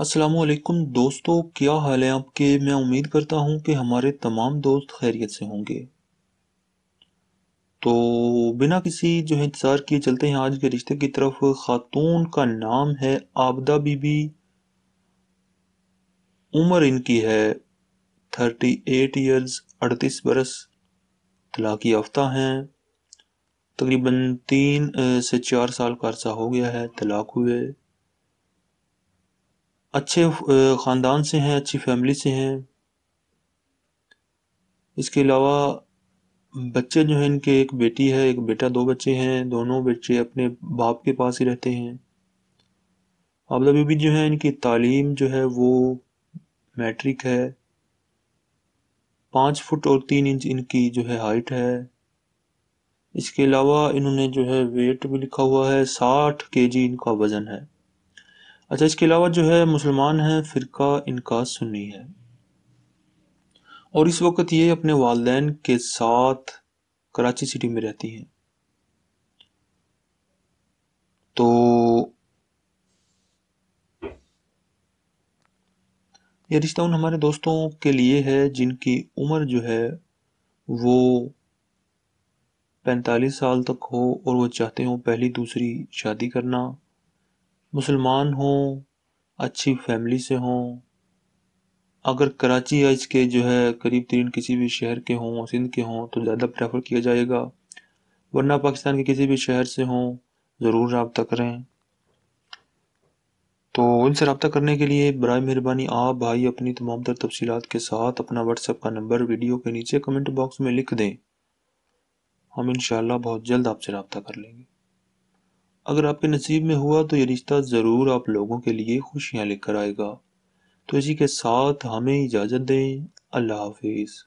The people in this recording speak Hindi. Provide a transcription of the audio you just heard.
असलकुम दोस्तों क्या हाल है आपके मैं उम्मीद करता हूँ कि हमारे तमाम दोस्त खैरियत से होंगे तो बिना किसी जो है इंतज़ार किए चलते हैं आज के रिश्ते की तरफ ख़ातून का नाम है आपदा बीबी उम्र इनकी है थर्टी एट ईयर्स अड़तीस बरस तलाक़ याफ्ता हैं तकरीबन तीन से चार साल का अर्सा हो गया है तलाक हुए अच्छे ख़ानदान से हैं अच्छी फैमिली से हैं इसके अलावा बच्चे जो हैं इनके एक बेटी है एक बेटा दो बच्चे हैं दोनों बच्चे अपने बाप के पास ही रहते हैं अबला बीबी जो है इनकी तालीम जो है वो मैट्रिक है पाँच फुट और तीन इंच इनकी जो है हाइट है इसके अलावा इन्होंने जो है वेट भी लिखा हुआ है साठ के जी इनका वज़न है अच्छा इसके अलावा जो है मुसलमान है फ़िरका इनका सुन्नी है और इस वक्त ये अपने वालदेन के साथ कराची सिटी में रहती हैं तो ये रिश्ता उन हमारे दोस्तों के लिए है जिनकी उम्र जो है वो पैंतालीस साल तक हो और वो चाहते हो पहली दूसरी शादी करना मुसलमान हों अच्छी फैमिली से हों अगर कराची या इसके जो है करीब तरीन किसी भी शहर के हों सिंध के हों तो ज़्यादा प्रेफर किया जाएगा वरना पाकिस्तान के किसी भी शहर से हों ज़रूर रबता करें तो इनसे रबता करने के लिए बर मेहरबानी आप भाई अपनी तमाम तर तफसीत के साथ अपना व्हाट्सएप का नंबर वीडियो के नीचे कमेंट बॉक्स में लिख दें हम इन बहुत जल्द आपसे रबता कर लेंगे अगर आपके नसीब में हुआ तो ये रिश्ता ज़रूर आप लोगों के लिए खुशियाँ लेकर आएगा तो इसी के साथ हमें इजाज़त दें अल्लाह हाफिज़